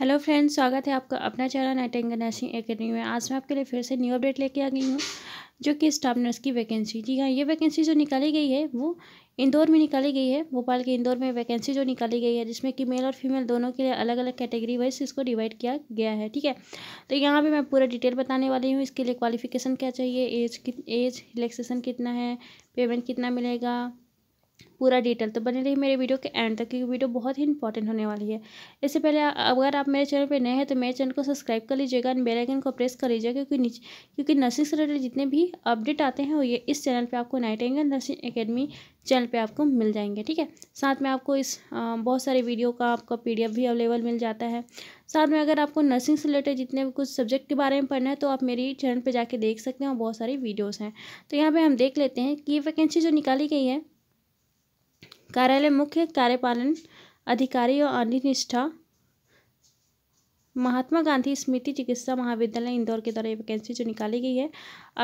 hello friends स्वागत है आपका अपना चैनल नेट इंटरनेशनल अकेडमी में आज मैं आपके लिए फिर से न्यू अपडेट लेके आ गई हूँ जो कि स्टाफ नर्स की वैकेंसी जी हाँ ये वैकेंसी जो निकाली गई है वो इंदौर में निकाली गई है भोपाल के इंदौर में वैकेंसी जो निकाली गई है जिसमें कि मेल और फीमेल दोनों के लिए अलग अलग कैटेगरी वाइज इसको डिवाइड किया गया है ठीक है तो यहाँ पर मैं पूरा डिटेल बताने वाली हूँ इसके लिए क्वालिफिकेशन क्या चाहिए एज कित एज रिलेक्सेसन कितना है पेमेंट कितना मिलेगा पूरा डिटेल तो बने रही मेरे वीडियो के एंड तक क्योंकि वीडियो बहुत ही इंपॉर्टेंट होने वाली है इससे पहले अगर आप मेरे चैनल पर नए हैं तो मेरे चैनल को सब्सक्राइब कर लीजिएगा एंड बेलाइकन को प्रेस कर लीजिएगा क्योंकि नीचे क्योंकि नर्सिंग से रिलेटेड जितने भी अपडेट आते हैं वो ये इस चैनल पर आपको Nightingale nursing academy channel पर आपको मिल जाएंगे ठीक है साथ में आपको इस बहुत सारे वीडियो का आपका पी भी अवेलेबल मिल जाता है साथ में अगर आपको नर्सिंग से रिलेटेड जितने भी कुछ सब्जेक्ट के बारे में पढ़ना है तो आप मेरी चैनल पर जाके देख सकते हैं और बहुत सारी वीडियोज़ हैं तो यहाँ पर हम देख लेते हैं कि वैकेंसी जो निकाली गई है कार्यालय मुख्य कार्यपालन अधिकारी और अनिष्ठा महात्मा गांधी स्मृति चिकित्सा महाविद्यालय इंदौर के द्वारा ये वैकेंसी जो निकाली गई है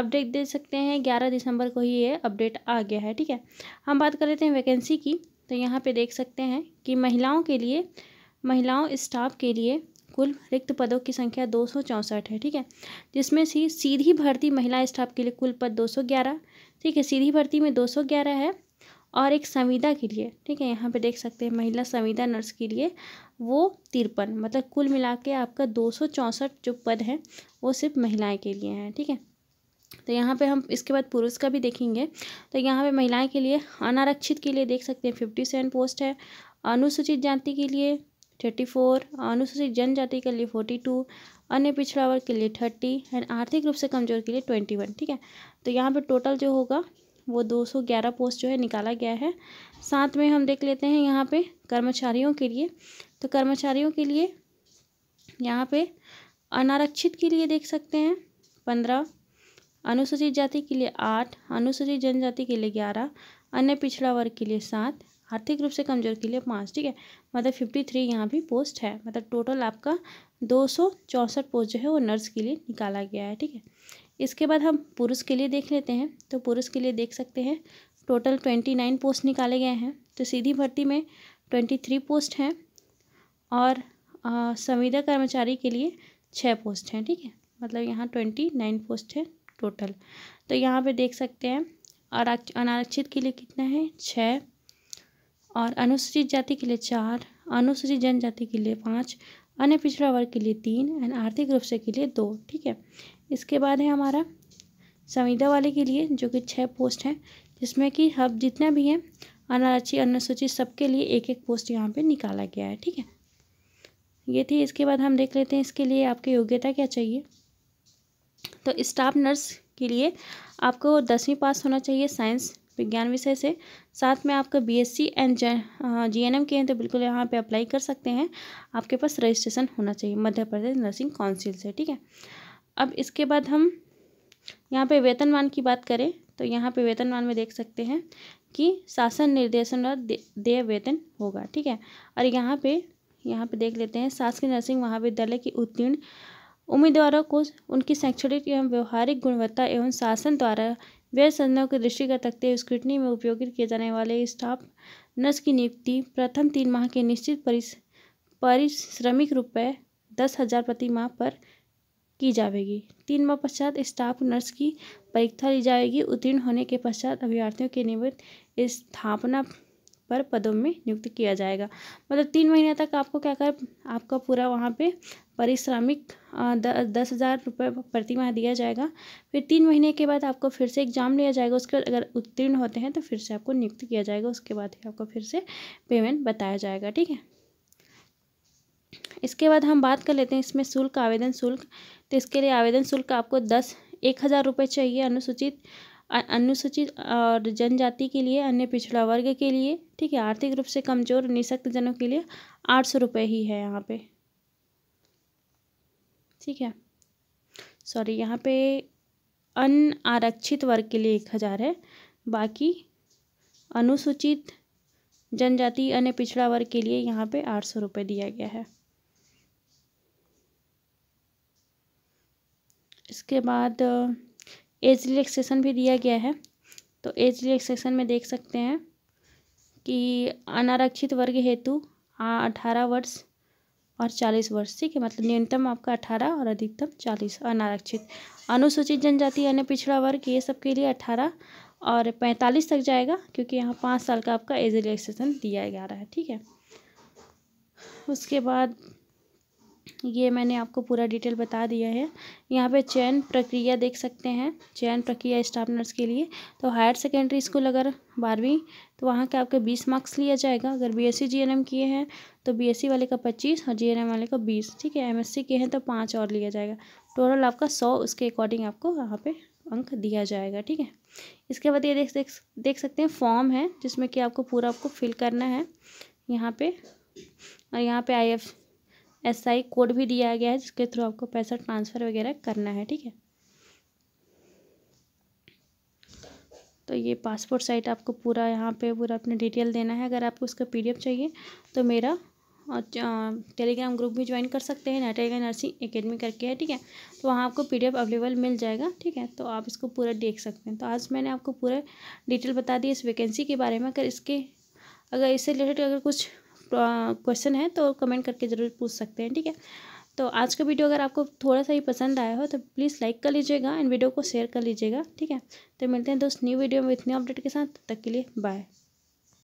अपडेट दे सकते हैं ग्यारह दिसंबर को ही ये अपडेट आ गया है ठीक है हम बात कर लेते हैं वैकेंसी की तो यहाँ पे देख सकते हैं कि महिलाओं के लिए महिलाओं स्टाफ के लिए कुल रिक्त पदों की संख्या दो है ठीक है जिसमें से सीधी भर्ती महिला स्टाफ के लिए कुल पद दो ठीक है सीधी भर्ती में दो है और एक संविदा के लिए ठीक है यहाँ पे देख सकते हैं महिला संविदा नर्स के लिए वो तिरपन मतलब कुल मिला के आपका दो सौ चौंसठ जो पद है वो सिर्फ महिलाएं के लिए हैं ठीक है तो यहाँ पे हम इसके बाद पुरुष का भी देखेंगे तो यहाँ पे महिलाएं के लिए अनारक्षित के लिए देख सकते हैं फिफ्टी सेवन पोस्ट है अनुसूचित जाति के लिए थर्टी फोर अनुसूचित जनजाति के लिए फोर्टी टू अन्य पिछड़ा वर्ग के लिए थर्टी एंड आर्थिक रूप से कमज़ोर के लिए ट्वेंटी वन ठीक है तो यहाँ पे टोटल जो होगा वो दो सौ ग्यारह पोस्ट जो है निकाला गया है साथ में हम देख लेते हैं यहाँ पे कर्मचारियों के लिए तो कर्मचारियों के लिए यहाँ पे अनारक्षित के लिए देख सकते हैं पंद्रह अनुसूचित जाति के लिए आठ अनुसूचित जनजाति के लिए ग्यारह अन्य पिछड़ा वर्ग के लिए सात आर्थिक रूप से कमजोर के लिए पाँच ठीक है मतलब फिफ्टी थ्री यहाँ भी पोस्ट है मतलब टोटल आपका दो सौ चौंसठ पोस्ट जो है वो नर्स के लिए निकाला गया है ठीक है इसके बाद हम पुरुष के लिए देख लेते हैं तो पुरुष के लिए देख सकते हैं टोटल ट्वेंटी नाइन पोस्ट निकाले गए हैं तो सीधी भर्ती में ट्वेंटी थ्री पोस्ट हैं और संविदा कर्मचारी के लिए छः पोस्ट हैं ठीक है मतलब यहाँ ट्वेंटी नाइन पोस्ट है टोटल तो यहाँ पे देख सकते हैं और अनारक्षित के लिए कितना है छः और अनुसूचित जाति के लिए चार अनुसूचित जनजाति के लिए पाँच अन्य पिछड़ा वर्ग के लिए तीन एंड आर्थिक रूप से के लिए दो ठीक है इसके बाद है हमारा संविदा वाले के लिए जो कि छः पोस्ट हैं जिसमें कि हम जितना भी हैं अनारक्षी अनुसूचित सबके लिए एक एक पोस्ट यहाँ पे निकाला गया है ठीक है ये थी इसके बाद हम देख लेते हैं इसके लिए आपकी योग्यता क्या चाहिए तो स्टाफ नर्स के लिए आपको दसवीं पास होना चाहिए साइंस विज्ञान विषय से साथ में आपका बीएससी एंड जी एम के हैं तो बिल्कुल यहाँ पे अप्लाई कर सकते हैं आपके पास रजिस्ट्रेशन होना चाहिए मध्य प्रदेश नर्सिंग काउंसिल से ठीक है अब इसके बाद हम यहाँ पे वेतनमान की बात करें तो यहाँ पे वेतनमान में देख सकते हैं कि शासन निर्देशन और देय वेतन होगा ठीक है और यहाँ पे यहाँ पे देख लेते हैं शासकीय नर्सिंग महाविद्यालय की उत्तीर्ण उम्मीदवारों को उनकी शैक्षणिक एवं व्यवहारिक गुणवत्ता एवं शासन द्वारा व्यय संज्ञा के दृष्टिगत रखते हुए स्क्रूटनी में उपयोगित किए जाने वाले स्टाफ नर्स की नियुक्ति प्रथम तीन माह के निश्चित परिस पारिश्रमिक रुपये दस हज़ार प्रति माह पर की जाएगी तीन माह पश्चात स्टाफ नर्स की परीक्षा ली जाएगी उत्तीर्ण होने के पश्चात अभ्यर्थियों के निमित्त स्थापना पर पदों में नियुक्त किया जाएगा मतलब तीन महीने तक आपको क्या कर आपका पूरा वहाँ पे पारिश्रमिक दस हज़ार रुपये प्रति माह दिया जाएगा फिर तीन महीने के बाद आपको फिर से एग्ज़ाम लिया जाएगा उसके बाद अगर उत्तीर्ण होते हैं तो फिर से आपको नियुक्त किया जाएगा उसके बाद ही आपको फिर से पेमेंट बताया जाएगा ठीक है इसके बाद हम बात कर लेते हैं इसमें शुल्क आवेदन शुल्क तो इसके लिए आवेदन शुल्क आपको दस एक हज़ार रुपये चाहिए अनुसूचित अनुसूचित और जनजाति के लिए अन्य पिछड़ा वर्ग के लिए ठीक है आर्थिक रूप से कमज़ोर निशक्त जनों के लिए आठ सौ रुपये ही है यहाँ पे ठीक है सॉरी यहाँ पे अन आरक्षित वर्ग के लिए एक हज़ार है बाकी अनुसूचित जनजाति अन्य पिछड़ा वर्ग के लिए यहाँ पे आठ सौ रुपये दिया गया है इसके बाद एज रिलैक्सेशन भी दिया गया है तो एज रिलैक्सेशन में देख सकते हैं कि अनारक्षित वर्ग हेतु अठारह वर्ष और चालीस वर्ष ठीक है मतलब न्यूनतम आपका अठारह और अधिकतम चालीस अनारक्षित अनुसूचित जनजाति यानी पिछड़ा वर्ग ये सब के लिए अठारह और पैंतालीस तक जाएगा क्योंकि यहाँ पाँच साल का आपका एज रिलैक्सेशन दिया जा रहा है ठीक है उसके बाद ये मैंने आपको पूरा डिटेल बता दिया है यहाँ पे चयन प्रक्रिया देख सकते हैं चयन प्रक्रिया स्टाफ नर्स के लिए तो हायर सेकेंडरी स्कूल अगर बारहवीं तो वहाँ के आपके बीस मार्क्स लिया जाएगा अगर बी एस किए हैं तो बी वाले का पच्चीस और जी वाले का बीस ठीक है एम किए हैं तो पाँच और लिया जाएगा टोटल आपका सौ उसके अकॉर्डिंग आपको वहाँ पर अंक दिया जाएगा ठीक है इसके बाद ये देख देख देख सकते हैं फॉर्म है जिसमें कि आपको पूरा आपको फिल करना है यहाँ पे और यहाँ पे I F S I code भी दिया गया है जिसके थ्रू आपको पैसा ट्रांसफ़र वगैरह करना है ठीक है तो ये पासपोर्ट साइट आपको पूरा यहाँ पे पूरा अपने डिटेल देना है अगर आपको उसका पीडीएफ चाहिए तो मेरा और टेलीग्राम ग्रुप भी ज्वाइन कर सकते हैं नाटेगा नर्सिंग एकेडमी करके है ठीक है तो वहाँ आपको पीडीएफ अवेलेबल मिल जाएगा ठीक है तो आप इसको पूरा देख सकते हैं तो आज मैंने आपको पूरा डिटेल बता दी इस वैकेंसी के बारे में अगर इसके अगर इससे रिलेटेड अगर कुछ क्वेश्चन है तो कमेंट करके ज़रूर पूछ सकते हैं ठीक है तो आज का वीडियो अगर आपको थोड़ा सा ही पसंद आया हो तो प्लीज़ लाइक कर लीजिएगा एंड वीडियो को शेयर कर लीजिएगा ठीक है तो मिलते हैं दोस्त न्यू वीडियो में इतने अपडेट के साथ तब तक के लिए बाय